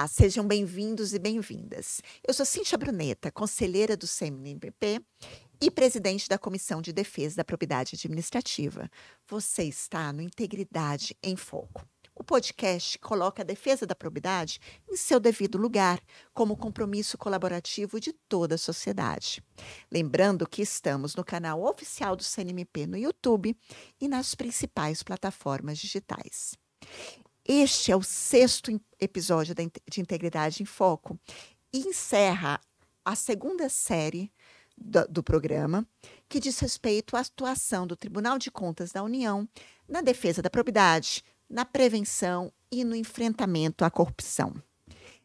Olá, sejam bem-vindos e bem-vindas. Eu sou Cíntia Bruneta, conselheira do CMNPP e presidente da Comissão de Defesa da Propriedade Administrativa. Você está no Integridade em Foco. O podcast coloca a defesa da probidade em seu devido lugar, como compromisso colaborativo de toda a sociedade. Lembrando que estamos no canal oficial do CNMP no YouTube e nas principais plataformas digitais. Este é o sexto episódio de Integridade em Foco e encerra a segunda série do, do programa, que diz respeito à atuação do Tribunal de Contas da União na defesa da probidade, na prevenção e no enfrentamento à corrupção.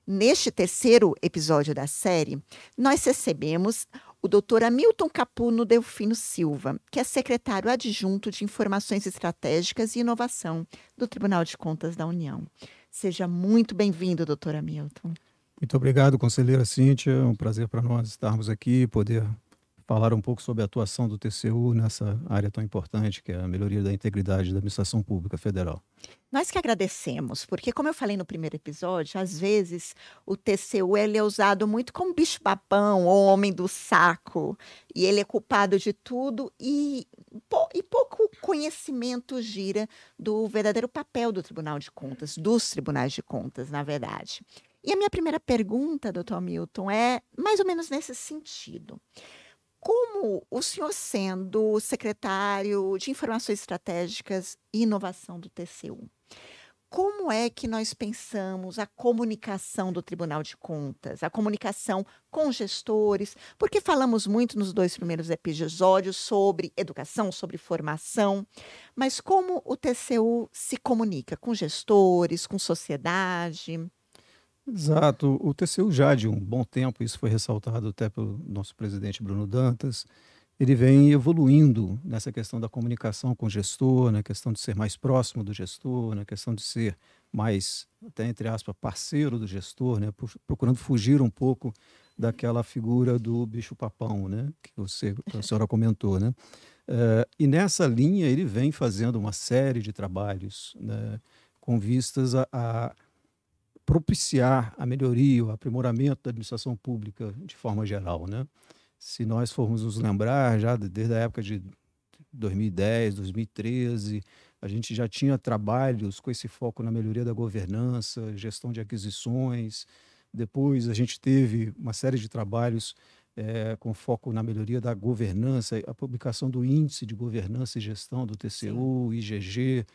Neste terceiro episódio da série, nós recebemos o doutor Hamilton Capuno Delfino Silva, que é secretário adjunto de Informações Estratégicas e Inovação do Tribunal de Contas da União. Seja muito bem-vindo, doutor Hamilton. Muito obrigado, conselheira Cíntia. É um prazer para nós estarmos aqui e poder falar um pouco sobre a atuação do TCU nessa área tão importante, que é a melhoria da integridade da administração pública federal. Nós que agradecemos, porque como eu falei no primeiro episódio, às vezes o TCU ele é usado muito como bicho papão homem do saco, e ele é culpado de tudo e, e pouco conhecimento gira do verdadeiro papel do Tribunal de Contas, dos Tribunais de Contas, na verdade. E a minha primeira pergunta, doutor Milton, é mais ou menos nesse sentido. Como o senhor, sendo secretário de Informações Estratégicas e Inovação do TCU, como é que nós pensamos a comunicação do Tribunal de Contas, a comunicação com gestores, porque falamos muito nos dois primeiros episódios sobre educação, sobre formação, mas como o TCU se comunica com gestores, com sociedade, Exato. O TCU já de um bom tempo, isso foi ressaltado até pelo nosso presidente Bruno Dantas, ele vem evoluindo nessa questão da comunicação com o gestor, na questão de ser mais próximo do gestor, na questão de ser mais, até entre aspas, parceiro do gestor, né? procurando fugir um pouco daquela figura do bicho-papão, né? que você, a senhora comentou. Né? Uh, e nessa linha ele vem fazendo uma série de trabalhos né? com vistas a, a propiciar a melhoria, o aprimoramento da administração pública de forma geral. Né? Se nós formos nos lembrar, já desde a época de 2010, 2013, a gente já tinha trabalhos com esse foco na melhoria da governança, gestão de aquisições. Depois a gente teve uma série de trabalhos é, com foco na melhoria da governança, a publicação do Índice de Governança e Gestão do TCU, Sim. IGG,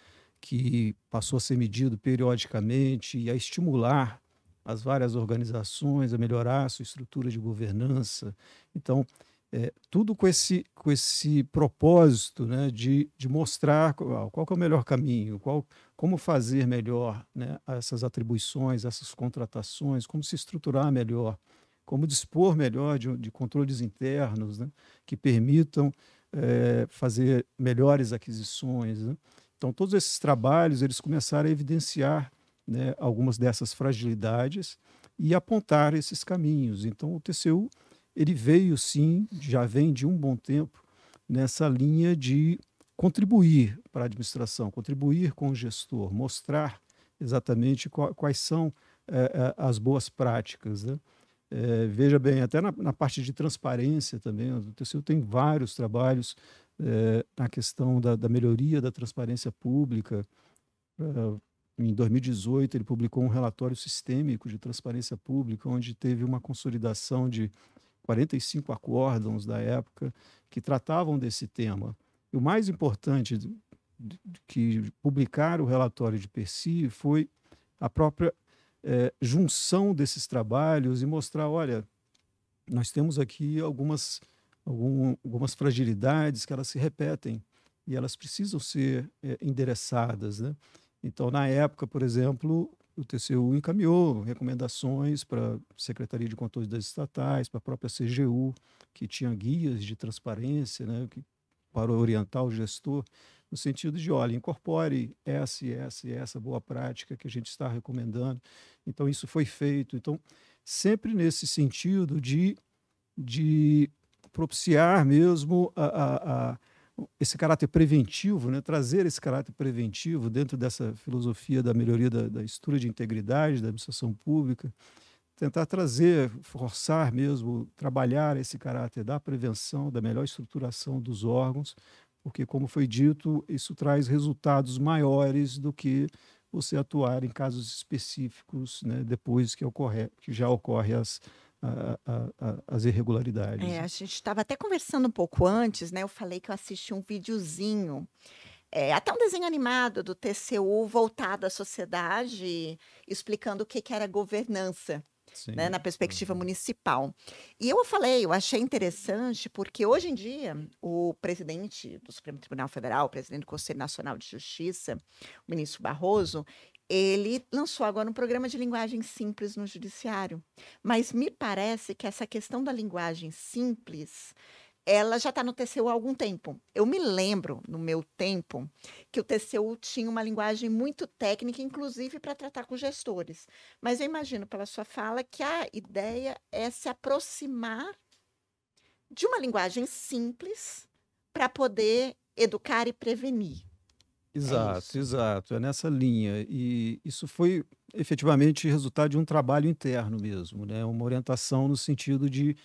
que passou a ser medido periodicamente e a estimular as várias organizações a melhorar a sua estrutura de governança. Então, é, tudo com esse, com esse propósito né, de, de mostrar ah, qual, qual é o melhor caminho, qual, como fazer melhor né, essas atribuições, essas contratações, como se estruturar melhor, como dispor melhor de, de controles internos né, que permitam é, fazer melhores aquisições. Né? Então, todos esses trabalhos eles começaram a evidenciar né, algumas dessas fragilidades e apontar esses caminhos. Então, o TCU ele veio sim, já vem de um bom tempo nessa linha de contribuir para a administração, contribuir com o gestor, mostrar exatamente quais são eh, eh, as boas práticas. Né? Eh, veja bem, até na, na, parte de transparência também, o TCU tem vários trabalhos é, na questão da, da, melhoria da transparência pública. Eh, em 2018, ele publicou um relatório sistêmico de transparência pública, onde teve uma consolidação de 45 acórdãos da época que tratavam desse tema. E o mais importante que publicar o relatório de Percy foi a própria é, junção desses trabalhos e mostrar, olha, nós temos aqui algumas algum, algumas fragilidades que elas se repetem e elas precisam ser é, endereçadas. Né? Então, na época, por exemplo, o TCU encaminhou recomendações para a Secretaria de Controle das Estatais, para a própria CGU, que tinha guias de transparência né, que, para orientar o gestor, no sentido de, olha, incorpore essa e essa e essa boa prática que a gente está recomendando. Então, isso foi feito. Então, sempre nesse sentido de, de propiciar mesmo a, a, a esse caráter preventivo, né? trazer esse caráter preventivo dentro dessa filosofia da melhoria da, da estrutura de integridade da administração pública, tentar trazer, forçar mesmo, trabalhar esse caráter da prevenção, da melhor estruturação dos órgãos, porque, como foi dito, isso traz resultados maiores do que você atuar em casos específicos né? depois que, ocorre, que já ocorre as, a, a, as irregularidades. É, a gente estava até conversando um pouco antes, né? Eu falei que eu assisti um videozinho, é, até um desenho animado do TCU voltado à sociedade, explicando o que, que era governança. Sim, né, na perspectiva sim. municipal. E eu falei, eu achei interessante, porque hoje em dia o presidente do Supremo Tribunal Federal, o presidente do Conselho Nacional de Justiça, o ministro Barroso, ele lançou agora um programa de linguagem simples no judiciário. Mas me parece que essa questão da linguagem simples ela já está no TCU há algum tempo. Eu me lembro, no meu tempo, que o TCU tinha uma linguagem muito técnica, inclusive para tratar com gestores. Mas eu imagino, pela sua fala, que a ideia é se aproximar de uma linguagem simples para poder educar e prevenir. É exato, é exato. É nessa linha. E isso foi efetivamente resultado de um trabalho interno mesmo, né? uma orientação no sentido de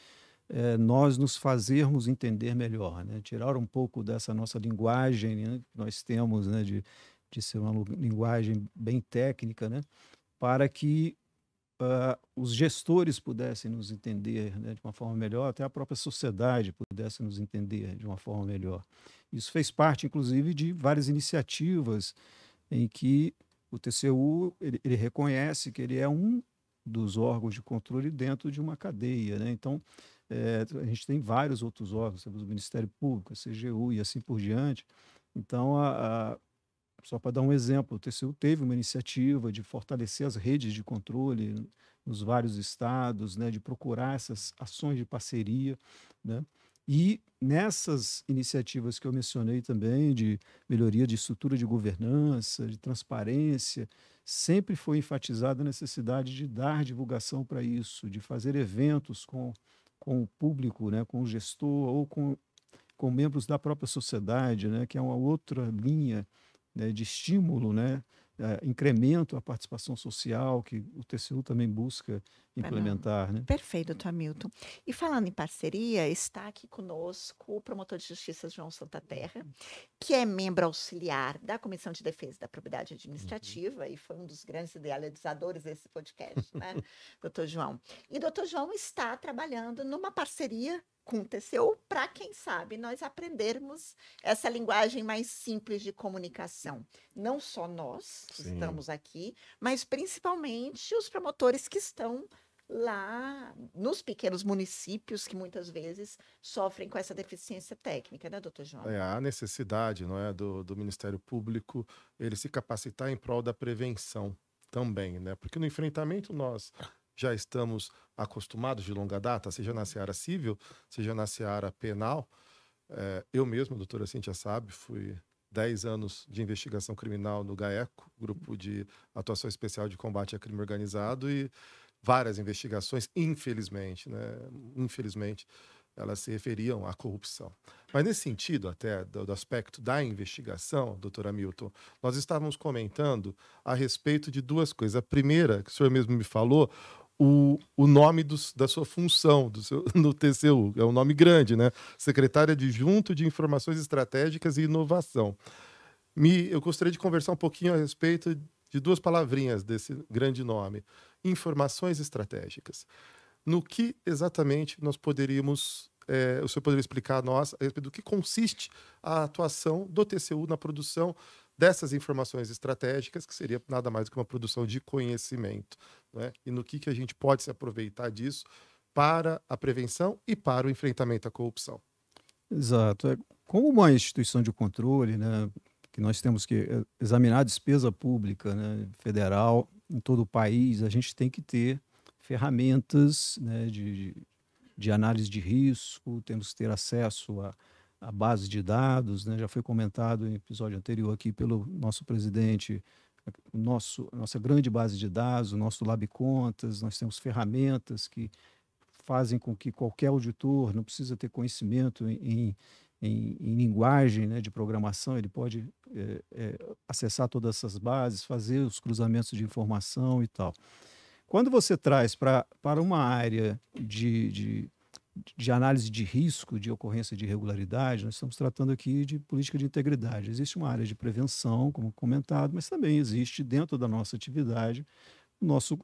é, nós nos fazermos entender melhor, né? tirar um pouco dessa nossa linguagem né? que nós temos, né? de, de ser uma linguagem bem técnica, né? para que uh, os gestores pudessem nos entender né, de uma forma melhor, até a própria sociedade pudesse nos entender de uma forma melhor. Isso fez parte, inclusive, de várias iniciativas em que o TCU ele, ele reconhece que ele é um dos órgãos de controle dentro de uma cadeia. Né? Então, é, a gente tem vários outros órgãos, temos o Ministério Público, a CGU e assim por diante. Então, a, a, só para dar um exemplo, o TCU teve uma iniciativa de fortalecer as redes de controle nos vários estados, né, de procurar essas ações de parceria, né? E nessas iniciativas que eu mencionei também, de melhoria de estrutura de governança, de transparência, sempre foi enfatizada a necessidade de dar divulgação para isso, de fazer eventos com, com o público, né, com o gestor ou com, com membros da própria sociedade, né, que é uma outra linha né, de estímulo, né, eh, incremento à participação social, que o TCU também busca implementar. Né? Perfeito, doutor Hamilton. E falando em parceria, está aqui conosco o promotor de justiça João Santa Terra, que é membro auxiliar da Comissão de Defesa da Propriedade Administrativa uhum. e foi um dos grandes idealizadores desse podcast, né, doutor João? E doutor João está trabalhando numa parceria com o TCU para, quem sabe, nós aprendermos essa linguagem mais simples de comunicação. Não só nós que estamos aqui, mas principalmente os promotores que estão lá nos pequenos municípios que muitas vezes sofrem com essa deficiência técnica, né, doutor João? É, a necessidade não é, do, do Ministério Público ele se capacitar em prol da prevenção também, né? Porque no enfrentamento nós já estamos acostumados de longa data, seja na seara civil, seja na seara penal. É, eu mesmo, doutora Cíntia sabe, fui 10 anos de investigação criminal no GAECO, Grupo de Atuação Especial de Combate a Crime Organizado, e várias investigações, infelizmente, né? Infelizmente, elas se referiam à corrupção. Mas nesse sentido, até do, do, aspecto da investigação, doutora Milton, nós estávamos comentando a respeito de duas coisas. A primeira, que o senhor mesmo me falou, o, o nome dos da sua função do seu, no TCU, é um nome grande, né? Secretária adjunto de, de Informações Estratégicas e Inovação. Me, eu gostaria de conversar um pouquinho a respeito de duas palavrinhas desse grande nome informações estratégicas. No que exatamente nós poderíamos, é, o senhor poderia explicar a nós a respeito do que consiste a atuação do TCU na produção dessas informações estratégicas, que seria nada mais do que uma produção de conhecimento, né? e no que, que a gente pode se aproveitar disso para a prevenção e para o enfrentamento à corrupção. Exato. É, como uma instituição de controle, né, que nós temos que eh, examinar a despesa pública né, federal em todo o país, a gente tem que ter ferramentas né, de, de análise de risco, temos que ter acesso a, a base de dados, né? já foi comentado em episódio anterior aqui pelo nosso presidente, nosso, nossa grande base de dados, o nosso Lab Contas, nós temos ferramentas que fazem com que qualquer auditor não precisa ter conhecimento em, em em, em linguagem né, de programação, ele pode é, é, acessar todas essas bases, fazer os cruzamentos de informação e tal. Quando você traz pra, para uma área de, de, de análise de risco de ocorrência de irregularidade, nós estamos tratando aqui de política de integridade. Existe uma área de prevenção, como comentado, mas também existe dentro da nossa atividade o nosso,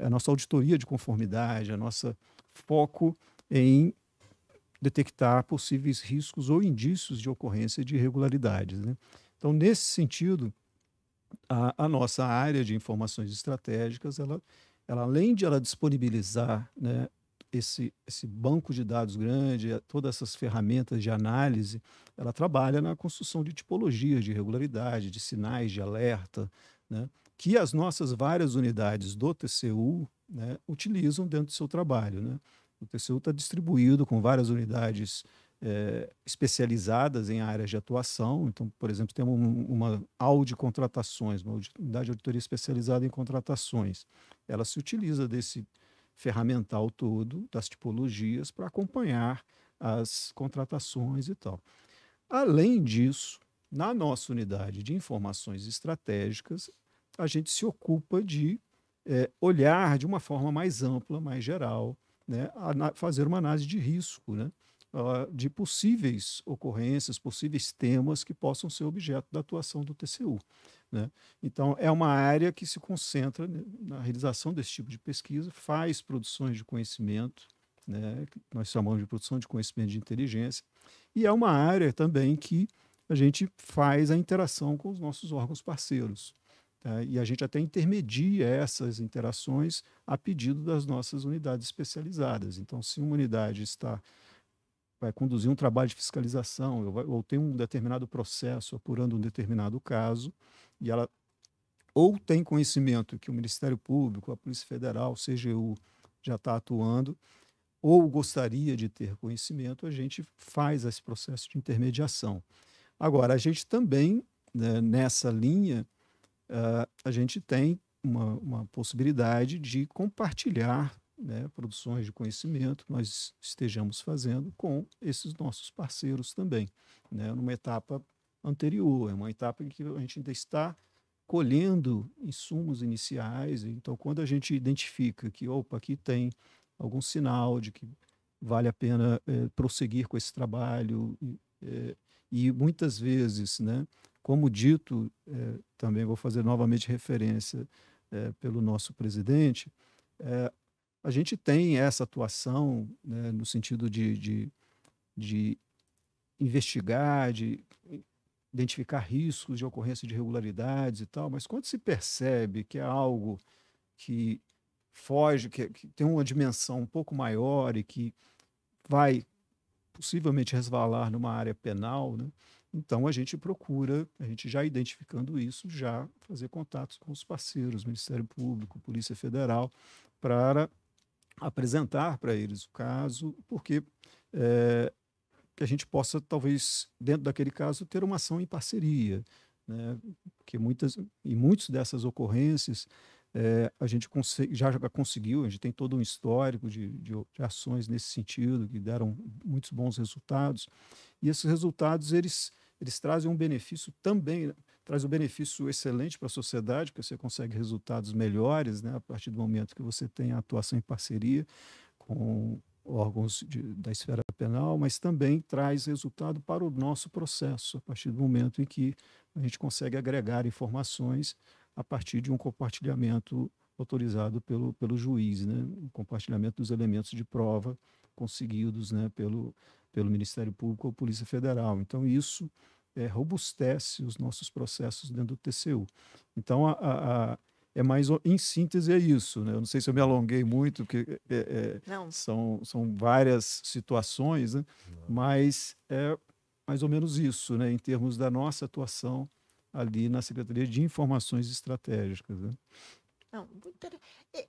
a nossa auditoria de conformidade, a nossa foco em detectar possíveis riscos ou indícios de ocorrência de irregularidades. Né? Então, nesse sentido, a, a, nossa área de informações estratégicas, ela, ela além de ela disponibilizar né, esse, esse banco de dados grande, eh, todas essas ferramentas de análise, ela trabalha na construção de tipologias de irregularidade, de sinais de alerta, né, que as nossas várias unidades do TCU né, utilizam dentro do seu trabalho. Né? O TCU está distribuído com várias unidades é, especializadas em áreas de atuação. Então, por exemplo, temos um, uma de contratações, uma unidade de auditoria especializada em contratações. Ela se utiliza desse ferramental todo, das tipologias, para acompanhar as contratações e tal. Além disso, na nossa unidade de informações estratégicas, a gente se ocupa de é, olhar de uma forma mais ampla, mais geral, né, fazer uma análise de risco, né, ah, de possíveis ocorrências, possíveis temas que possam ser objeto da atuação do TCU. Né? Então, é uma área que se concentra na realização desse tipo de pesquisa, faz produções de conhecimento, né, que nós chamamos de produção de conhecimento de inteligência, e é uma área também que a gente faz a interação com os nossos órgãos parceiros. Tá? E a gente até intermedia essas interações a pedido das nossas unidades especializadas. Então, se uma unidade está vai conduzir um trabalho de fiscalização ou tem um determinado processo apurando um determinado caso e ela ou tem conhecimento que o Ministério Público, a Polícia Federal, CGU já está atuando, ou gostaria de ter conhecimento, a gente faz esse processo de intermediação. Agora, a gente também, né, nessa linha, uh, a gente tem uma, uma possibilidade de compartilhar né, produções de conhecimento nós estejamos fazendo com esses nossos parceiros também, né, numa etapa anterior, é uma etapa em que a gente ainda está colhendo insumos iniciais, então quando a gente identifica que, opa, aqui tem algum sinal de que vale a pena é, prosseguir com esse trabalho, é, e muitas vezes né, como dito, eh, também vou fazer novamente referência eh, pelo nosso presidente, eh, a gente tem essa atuação né, no sentido de, de, de investigar, de identificar riscos de ocorrência de irregularidades e tal, mas quando se percebe que é algo que foge, que, que, tem uma dimensão um pouco maior e que vai possivelmente resvalar numa área penal, né? Então a gente procura, a gente já identificando isso, já fazer contatos com os parceiros, Ministério Público, Polícia Federal, para apresentar para eles o caso, porque é, que a gente possa, talvez, dentro daquele caso, ter uma ação em parceria. Né? Porque muitas, em muitas dessas ocorrências, é, a gente já, já conseguiu, a gente tem todo um histórico de, de, de, ações nesse sentido, que deram muitos bons resultados. E esses resultados, eles, eles trazem um benefício também, né, traz um benefício excelente para a sociedade, porque você consegue resultados melhores né, a partir do momento que você tem a atuação em parceria com órgãos de, da esfera penal, mas também traz resultado para o nosso processo, a partir do momento em que a gente consegue agregar informações a partir de um compartilhamento autorizado pelo, pelo juiz, né? um compartilhamento dos elementos de prova conseguidos né? pelo, pelo Ministério Público ou Polícia Federal. Então, isso é, robustece os nossos processos dentro do TCU. Então, a, a, a é mais em síntese é isso. Né? Eu não sei se eu me alonguei muito, porque é, é, é são, são várias situações, né? mas é mais ou menos isso, né? em termos da nossa atuação ali na Secretaria de Informações Estratégicas. Né? Não,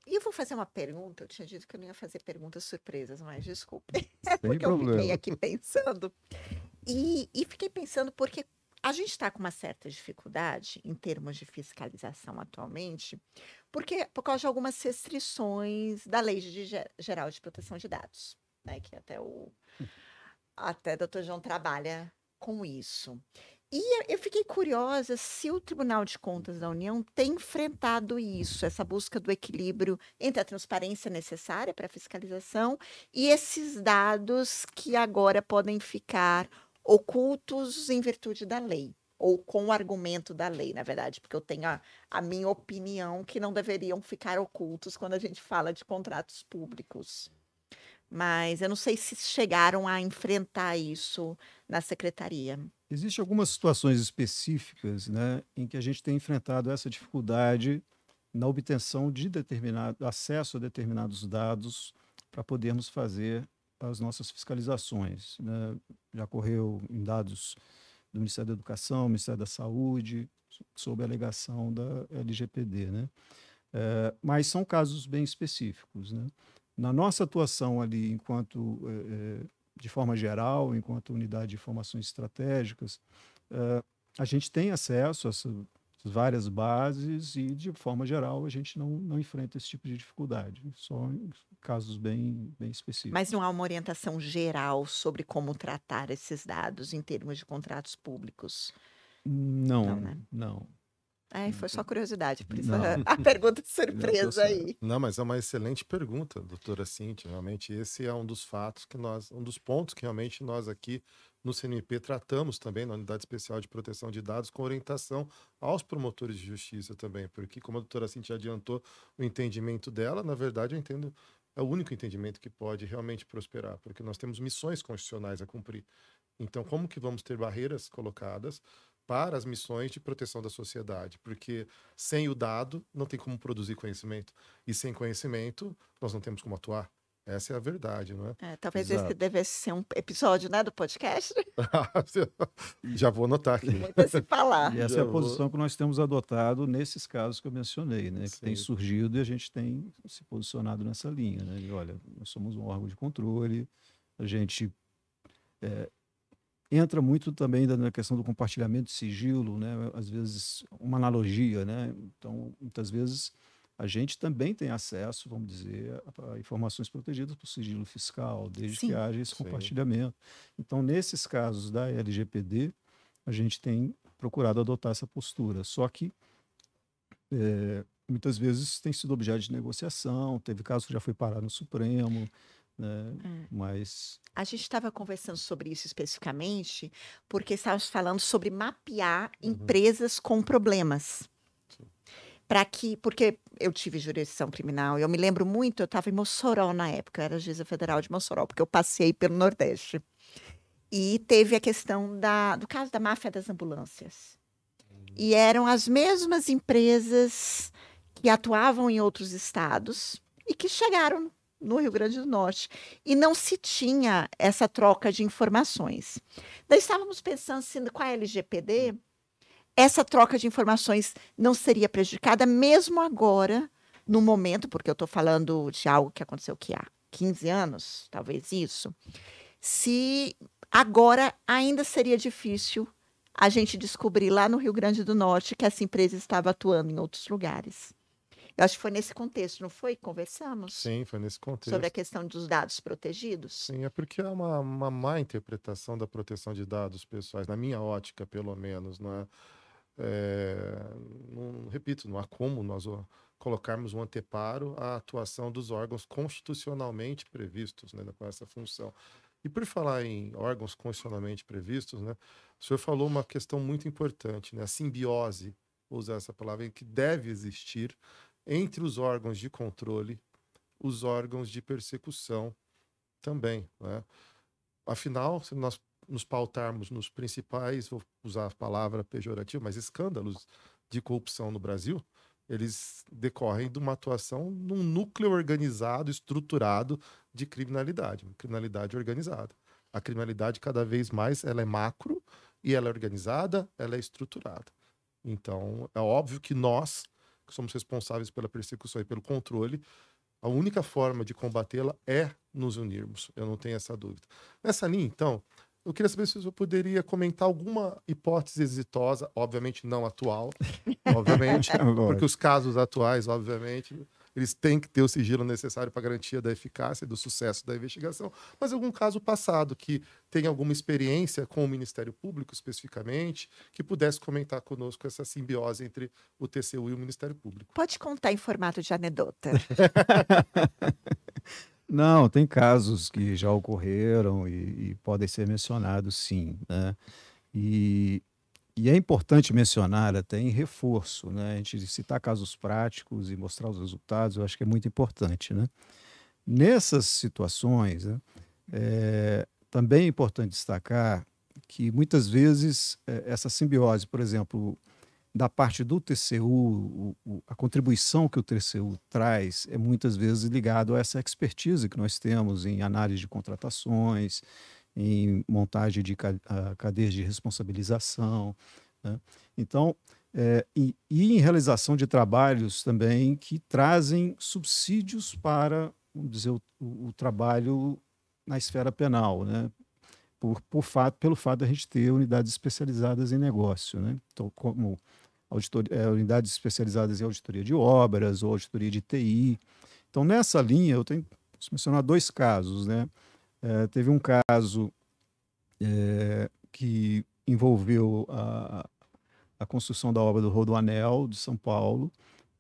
eu vou fazer uma pergunta. Eu tinha dito que eu não ia fazer perguntas surpresas, mas desculpe. É porque problema. eu fiquei aqui pensando. E, e fiquei pensando porque a gente está com uma certa dificuldade em termos de fiscalização atualmente, porque por causa de algumas restrições da Lei de Geral de Proteção de Dados, né? Que até o até o Dr. João trabalha com isso. E eu fiquei curiosa se o Tribunal de Contas da União tem enfrentado isso, essa busca do equilíbrio entre a transparência necessária para a fiscalização e esses dados que agora podem ficar ocultos em virtude da lei, ou com o argumento da lei, na verdade, porque eu tenho a, a minha opinião que não deveriam ficar ocultos quando a gente fala de contratos públicos mas eu não sei se chegaram a enfrentar isso na secretaria. Existem algumas situações específicas né, em que a gente tem enfrentado essa dificuldade na obtenção de determinado acesso a determinados dados para podermos fazer as nossas fiscalizações. Né? Já ocorreu em dados do Ministério da Educação, Ministério da Saúde, sob a alegação da LGPD. Né? É, mas são casos bem específicos. Né? na nossa atuação ali, enquanto, é, de forma geral, enquanto unidade de informações estratégicas, é, a gente tem acesso a essas várias bases e, de forma geral, a gente não, não enfrenta esse tipo de dificuldade, só em casos bem, bem específicos. Mas não há uma orientação geral sobre como tratar esses dados em termos de contratos públicos? Não, não. Né? não foi só curiosidade, por isso a pergunta surpresa aí. Não, mas é uma excelente pergunta, doutora Cintia. Realmente, esse é um dos fatos que nós, um dos pontos que realmente nós aqui no CNP tratamos também na Unidade Especial de Proteção de Dados com orientação aos promotores de justiça também, porque como a doutora Cintia adiantou o entendimento dela, na verdade eu entendo é o único entendimento que pode realmente prosperar, porque nós temos missões constitucionais a cumprir. Então, como que vamos ter barreiras colocadas para as missões de proteção da sociedade, porque sem o dado não tem como produzir conhecimento e sem conhecimento nós não temos como atuar. Essa é a verdade, não é? é talvez Exato. esse devesse ser um episódio, né, do podcast. Já vou anotar aqui. Se falar. E essa Já é a vou... posição que nós temos adotado nesses casos que eu mencionei, né, Sim. que tem surgido e a gente tem se posicionado nessa linha, né? E olha, nós somos um órgão de controle, a gente é, entra muito também na questão do compartilhamento, sigilo, né? às vezes uma analogia. Né? Então, muitas vezes a gente também tem acesso, vamos dizer, a informações protegidas por sigilo fiscal, desde Sim. que haja esse compartilhamento. Então, nesses casos da LGPD, a gente tem procurado adotar essa postura. Só que é, muitas vezes tem sido objeto de negociação, teve caso que já foi parar no Supremo né? É. Mas a gente estava conversando sobre isso especificamente porque estávamos falando sobre mapear uhum. empresas com problemas. Para que, porque eu tive jurisdição criminal, eu me lembro muito, eu estava em Mossoró na época, eu era juíza federal de Mossoró, porque eu passei pelo Nordeste. E teve a questão da, do caso da máfia das ambulâncias. Uhum. E eram as mesmas empresas que atuavam em outros estados e que chegaram no Rio Grande do Norte. E não se tinha essa troca de informações. Nós estávamos pensando se com a LGPD essa troca de informações não seria prejudicada, mesmo agora, no momento, porque eu estou falando de algo que aconteceu que há 15 anos, talvez isso, se agora ainda seria difícil a gente descobrir lá no Rio Grande do Norte que essa empresa estava atuando em outros lugares. Eu acho que foi nesse contexto, não foi? Conversamos? Sim, foi nesse contexto. Sobre a questão dos dados protegidos? Sim, é porque há é uma, uma má interpretação da proteção de dados pessoais, na minha ótica, pelo menos. Não, é? É, não repito, não há como nós colocarmos um anteparo à atuação dos órgãos constitucionalmente previstos né, com essa função. E por falar em órgãos constitucionalmente previstos, né, o senhor falou uma questão muito importante, né, a simbiose, vou usar essa palavra, que deve existir entre os órgãos de controle, os órgãos de persecução também. Né? Afinal, se nós nos pautarmos nos principais, vou usar a palavra pejorativa, mas escândalos de corrupção no Brasil, eles decorrem de uma atuação num núcleo organizado, estruturado de criminalidade, criminalidade organizada. A criminalidade cada vez mais ela é macro e ela é organizada, ela é estruturada. Então, é óbvio que nós, que somos responsáveis pela persecução e pelo controle, a única forma de combatê-la é nos unirmos. Eu não tenho essa dúvida. Nessa linha, então, eu queria saber se você poderia comentar alguma hipótese exitosa, obviamente não atual, obviamente, porque os casos atuais, obviamente, eles têm que ter o sigilo necessário para garantia da eficácia e do sucesso da investigação, mas algum caso passado que tenha alguma experiência com o Ministério Público especificamente, que pudesse comentar conosco essa simbiose entre o TCU e o Ministério Público. Pode contar em formato de anedota. Não, tem casos que já ocorreram e, e podem ser mencionados, sim. Né? E e é importante mencionar até em reforço, né? A gente citar casos práticos e mostrar os resultados, eu acho que é muito importante, né? Nessas situações, né, é, também é importante destacar que muitas vezes é, essa simbiose, por exemplo, da parte do TCU, o, o, a contribuição que o TCU traz é muitas vezes ligado a essa expertise que nós temos em análise de contratações, em montagem de ah, cadeias de responsabilização. Né? Então, é, e, e, em realização de trabalhos também que trazem subsídios para, vamos dizer, o, o trabalho na esfera penal, né? Por, por fato, pelo fato de a gente ter unidades especializadas em negócio, né? Então, como auditoria, é, unidades especializadas em auditoria de obras ou auditoria de TI. Então, nessa linha, eu tenho mencionar dois casos, né? É, teve um caso é, que envolveu a, a construção da obra do Rodoanel de São Paulo,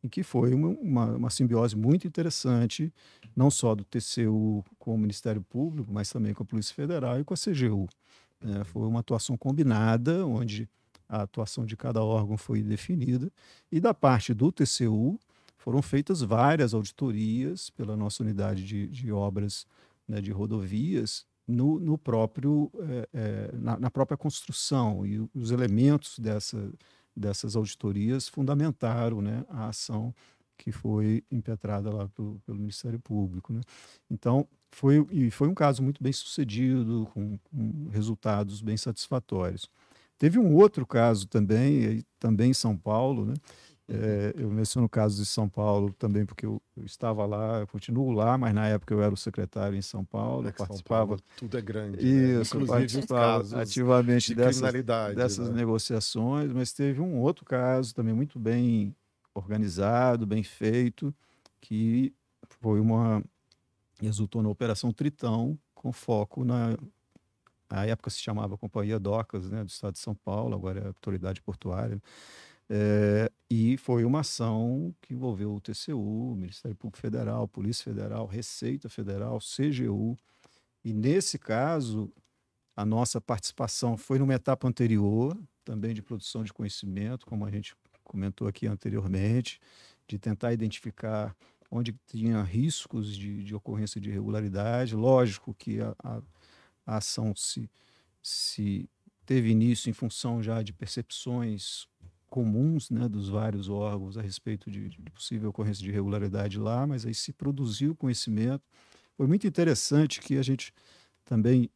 em que foi uma, uma, uma, simbiose muito interessante, não só do TCU com o Ministério Público, mas também com a Polícia Federal e com a CGU. É, eh, foi uma atuação combinada, onde a atuação de cada órgão foi definida, e da parte do TCU foram feitas várias auditorias pela nossa unidade de, de obras né, de rodovias no, no próprio, é, é na, na, própria construção. E os elementos dessa, dessas auditorias fundamentaram né, a ação que foi impetrada lá pelo, pelo Ministério Público. Né? Então, foi, e foi um caso muito bem sucedido, com, com resultados bem satisfatórios. Teve um outro caso também, também em São Paulo, né, é, eu menciono o caso de São Paulo também, porque eu, eu, estava lá, eu continuo lá, mas na época eu era o secretário em São Paulo, é participava. Paulo, tudo é grande. Né? Isso, né? participava ativamente de dessas, dessas né? negociações, mas teve um outro caso também muito bem organizado, bem feito, que foi uma. resultou na Operação Tritão, com foco na. Na época se chamava Companhia Docas, né, do Estado de São Paulo, agora é a Autoridade Portuária. É, e foi uma ação que envolveu o TCU, Ministério Público Federal, Polícia Federal, Receita Federal, CGU. E nesse caso, a nossa participação foi numa etapa anterior, também de produção de conhecimento, como a gente comentou aqui anteriormente, de tentar identificar onde tinha riscos de, de ocorrência de irregularidade. Lógico que a, a, a ação se, se teve início em função já de percepções comuns né, dos vários órgãos a respeito de, de possível ocorrência de irregularidade lá, mas aí se produziu conhecimento. Foi muito interessante que a gente também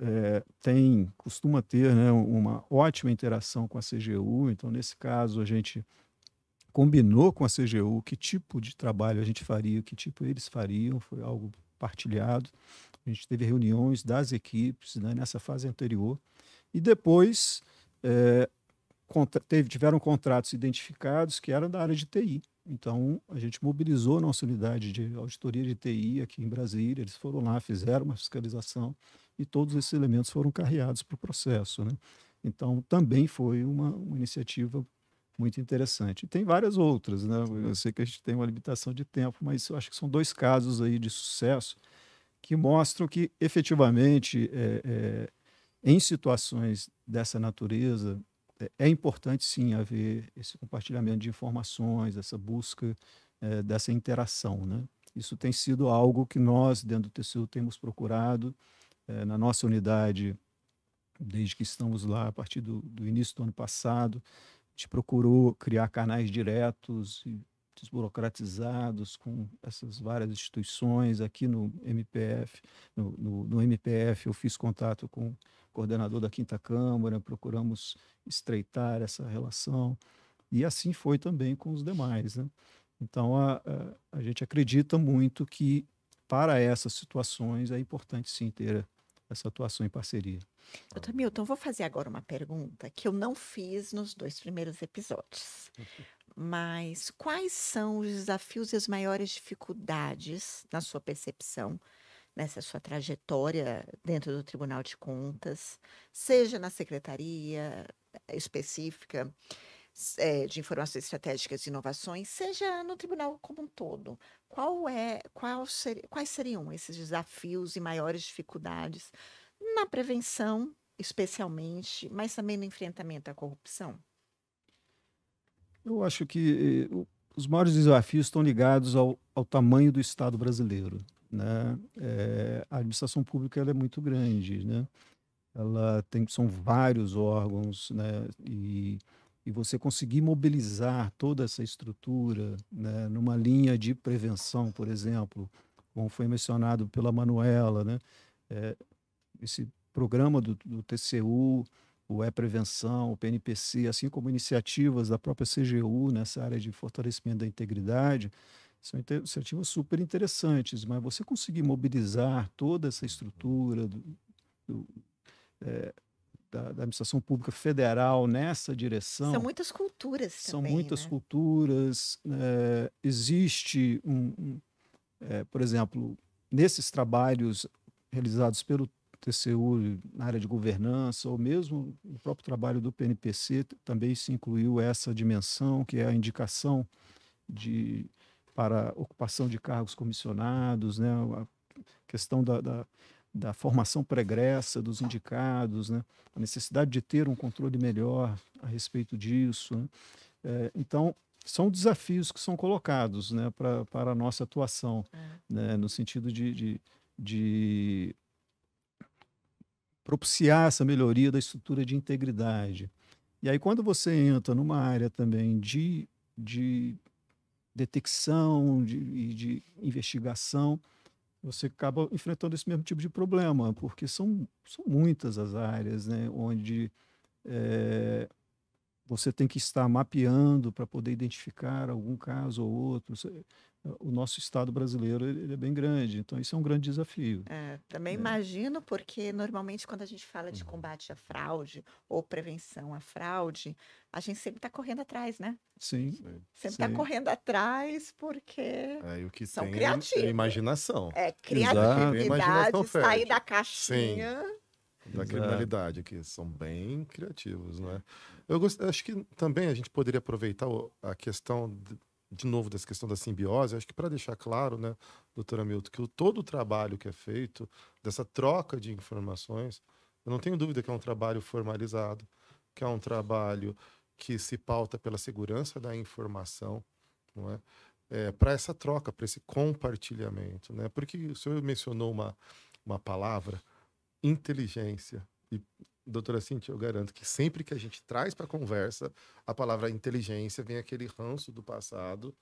é, tem, costuma ter né, uma ótima interação com a CGU, então nesse caso a gente combinou com a CGU que tipo de trabalho a gente faria, que tipo eles fariam, foi algo partilhado. A gente teve reuniões das equipes né, nessa fase anterior. E depois é, teve, tiveram contratos identificados que eram da área de TI. Então, a gente mobilizou a nossa unidade de auditoria de TI aqui em Brasília, eles foram lá, fizeram uma fiscalização e todos esses elementos foram carreados para o processo. Né? Então, também foi uma, uma iniciativa muito interessante. E tem várias outras, né? Eu sei que a gente tem uma limitação de tempo, mas eu acho que são dois casos aí de sucesso que mostram que efetivamente é, é, em situações dessa natureza é, é importante sim haver esse compartilhamento de informações, essa busca é, dessa interação. Né? Isso tem sido algo que nós, dentro do TCU, temos procurado é, na nossa unidade, desde que estamos lá, a partir do, do início do ano passado. A gente procurou criar canais diretos e desburocratizados burocratizados com essas várias instituições aqui no MPF. No, no, no MPF eu fiz contato com o coordenador da Quinta Câmara, procuramos estreitar essa relação e assim foi também com os demais. Né? Então a, a, a gente acredita muito que para essas situações é importante sim ter essa atuação em parceria. Doutor Milton, vou fazer agora uma pergunta que eu não fiz nos dois primeiros episódios mas quais são os desafios e as maiores dificuldades, na sua percepção, nessa sua trajetória dentro do Tribunal de Contas, seja na secretaria eh, específica é, de informações estratégicas e inovações, seja no tribunal como um todo? Qual é, qual ser, quais seriam esses desafios e maiores dificuldades na prevenção, especialmente, mas também no enfrentamento à corrupção? Eu acho que eh, os maiores desafios estão ligados ao, ao tamanho do Estado brasileiro. Né? É, a administração pública é muito grande, né? Ela tem são vários órgãos, né? E, e você conseguir mobilizar toda essa estrutura, né? Numa linha de prevenção, por exemplo, como foi mencionado pela Manuela, né? É, esse programa do, do TCU, o E-Prevenção, o PNPC, assim como iniciativas da própria CGU nessa área de fortalecimento da integridade, são iniciativas super interessantes, mas você conseguir mobilizar toda essa estrutura do, do, é, da, da, administração pública federal nessa direção. São muitas culturas São muitas né? culturas. É, existe, um, um é, por exemplo, nesses trabalhos realizados pelo TCU na área de governança, ou mesmo o próprio trabalho do PNPC também se incluiu essa dimensão, que é a indicação de, para ocupação de cargos comissionados, né? a questão da, da, da formação pregressa dos indicados, né? a necessidade de ter um controle melhor a respeito disso. Né? É, então, são desafios que são colocados né, para a nossa atuação, é. né, no sentido de, de, de propiciar essa melhoria da estrutura de integridade. E aí, quando você entra numa área também de, de detecção e de, de investigação, você acaba enfrentando esse mesmo tipo de problema, porque são, são muitas as áreas né, onde é, você tem que estar mapeando para poder identificar algum caso ou outro o nosso Estado brasileiro ele é bem grande, então isso é um grande desafio. É, também é. imagino, porque normalmente quando a gente fala de uhum. combate à fraude ou prevenção à fraude, a gente sempre está correndo atrás, né? Sim. Sempre está correndo atrás porque é, o que são é criativos. É imaginação. É, criatividade, sair da caixinha. Sim da criminalidade, que são bem criativos, não é? Eu gost... acho que também a gente poderia aproveitar a questão de novo, dessa questão da simbiose, acho que para deixar claro, né, doutora Milton, que o, todo o trabalho que é feito, dessa troca de informações, eu não tenho dúvida que é um trabalho formalizado, que é um trabalho que se pauta pela segurança da informação, não é? é para essa troca, para esse compartilhamento, né? Porque o senhor mencionou uma, uma palavra, inteligência, e doutora Cintia, eu garanto que sempre que a gente traz para conversa a palavra inteligência, vem aquele ranço do passado,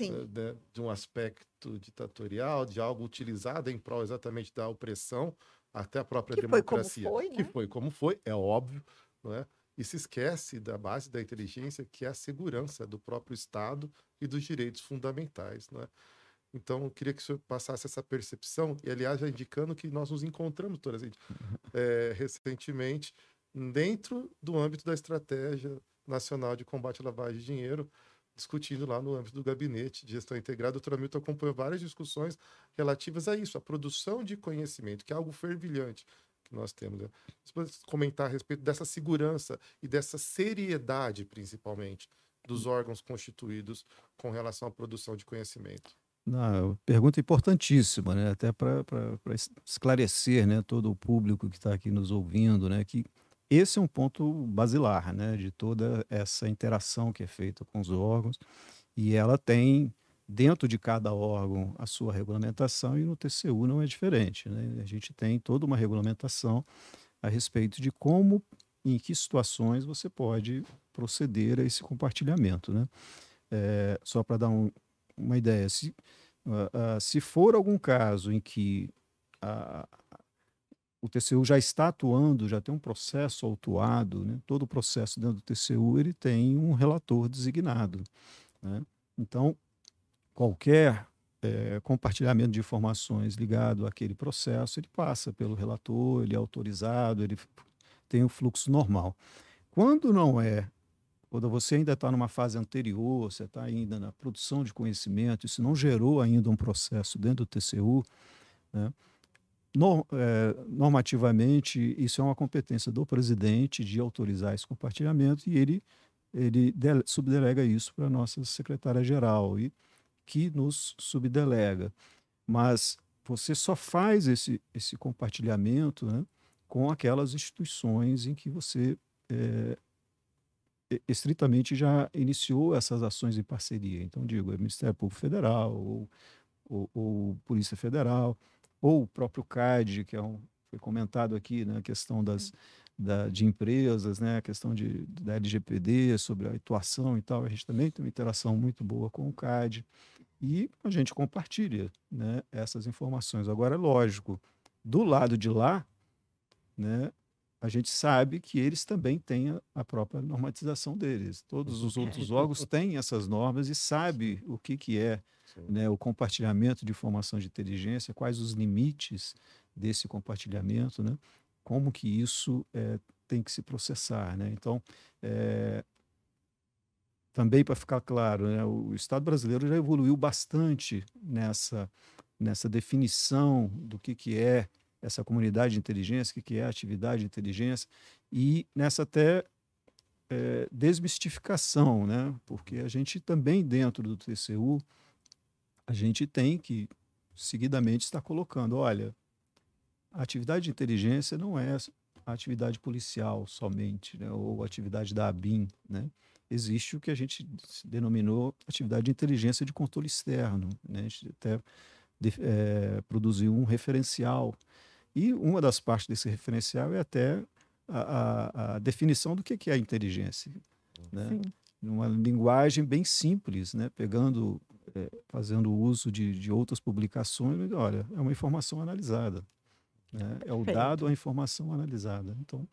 eh, né, de um aspecto ditatorial, de algo utilizado em prol exatamente da opressão até a própria que democracia. Foi como foi, né? Que foi como foi, é óbvio, não é? E se esquece da base da inteligência, que é a segurança do próprio Estado e dos direitos fundamentais, não é? Então, eu queria que o senhor passasse essa percepção, e aliás, já indicando que nós nos encontramos, doutora Zid, é, recentemente, dentro do âmbito da Estratégia Nacional de Combate à Lavagem de Dinheiro, discutindo lá no âmbito do gabinete de gestão integrada. O doutora Milton acompanhou várias discussões relativas a isso, a produção de conhecimento, que é algo fervilhante que nós temos. Né? Você pode comentar a respeito dessa segurança e dessa seriedade, principalmente, dos órgãos constituídos com relação à produção de conhecimento pergunta importantíssima, né? até para esclarecer né, todo o público que está aqui nos ouvindo, né, que esse é um ponto basilar né, de toda essa interação que é feita com os órgãos, e ela tem dentro de cada órgão a sua regulamentação, e no TCU não é diferente. Né? A gente tem toda uma regulamentação a respeito de como e em que situações você pode proceder a esse compartilhamento. Né? É, só para dar um, uma ideia. Se, uh, uh, se for algum caso em que a, o TCU já está atuando, já tem um processo autuado, né? todo o processo dentro do TCU ele tem um relator designado. Né? Então, qualquer é, compartilhamento de informações ligado àquele processo, ele passa pelo relator, ele é autorizado, ele tem o um fluxo normal. Quando não é quando você ainda está numa fase anterior, você está ainda na produção de conhecimento, isso não gerou ainda um processo dentro do TCU, né? no, é, normativamente, isso é uma competência do presidente de autorizar esse compartilhamento e ele, ele subdelega isso para a nossa secretária-geral, e que nos subdelega. Mas você só faz esse, esse compartilhamento né, com aquelas instituições em que você é, estritamente já iniciou essas ações em parceria. Então, digo, é Ministério Público Federal, ou, ou, ou Polícia Federal, ou o próprio CAD, que é um, foi comentado aqui, né, a questão das, uhum. da, de empresas, né, a questão de, da LGPD, sobre a atuação e tal. A gente também tem uma interação muito boa com o CAD. E a gente compartilha né, essas informações. Agora, é lógico, do lado de lá, né, a gente sabe que eles também têm a própria normatização deles. Todos os é. outros órgãos têm essas normas e sabe o que, que é né, o compartilhamento de informação de inteligência, quais os limites desse compartilhamento, né? como que isso é, tem que se processar. Né? Então, é, também para ficar claro, né, o Estado brasileiro já evoluiu bastante nessa, nessa definição do que, que é essa comunidade de inteligência, o que é a atividade de inteligência, e nessa até é, desmistificação, né? porque a gente também dentro do TCU, a gente tem que seguidamente estar colocando, olha, a atividade de inteligência não é a atividade policial somente, né? ou atividade da ABIN, né? existe o que a gente denominou atividade de inteligência de controle externo. Né? A gente até de, é, produziu um referencial e uma das partes desse referencial é até a, a, a definição do que é a inteligência. Né? Sim. Numa linguagem bem simples, né? pegando, é, fazendo uso de, de outras publicações, olha, é uma informação analisada. Né? É o dado, a informação analisada. Então,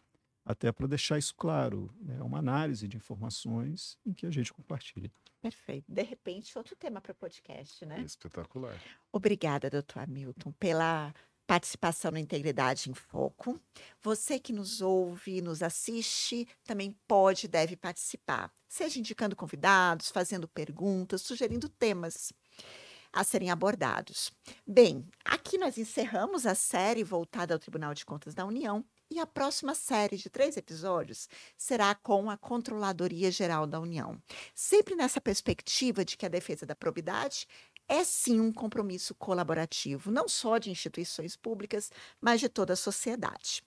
até para deixar isso claro, né? é uma análise de informações em que a gente compartilha. Perfeito. De repente, outro tema para o podcast, né? Espetacular. Obrigada, doutor Hamilton, pela Participação na Integridade em Foco. Você que nos ouve, nos assiste, também pode e deve participar, seja indicando convidados, fazendo perguntas, sugerindo temas a serem abordados. Bem, aqui nós encerramos a série voltada ao Tribunal de Contas da União e a próxima série de três episódios será com a Controladoria Geral da União. Sempre nessa perspectiva de que a defesa da probidade é sim um compromisso colaborativo, não só de instituições públicas, mas de toda a sociedade.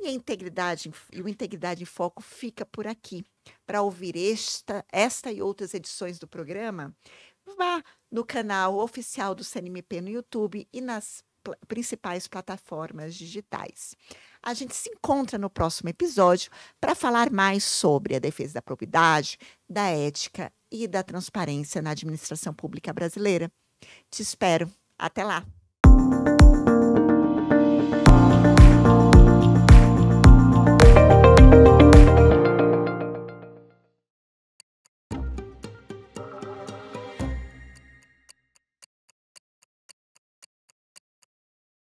E a integridade e o Integridade em Foco fica por aqui. Para ouvir esta, esta e outras edições do programa, vá no canal oficial do CNMP no YouTube e nas pl principais plataformas digitais. A gente se encontra no próximo episódio para falar mais sobre a defesa da probidade, da ética e da transparência na administração pública brasileira. Te espero. Até lá!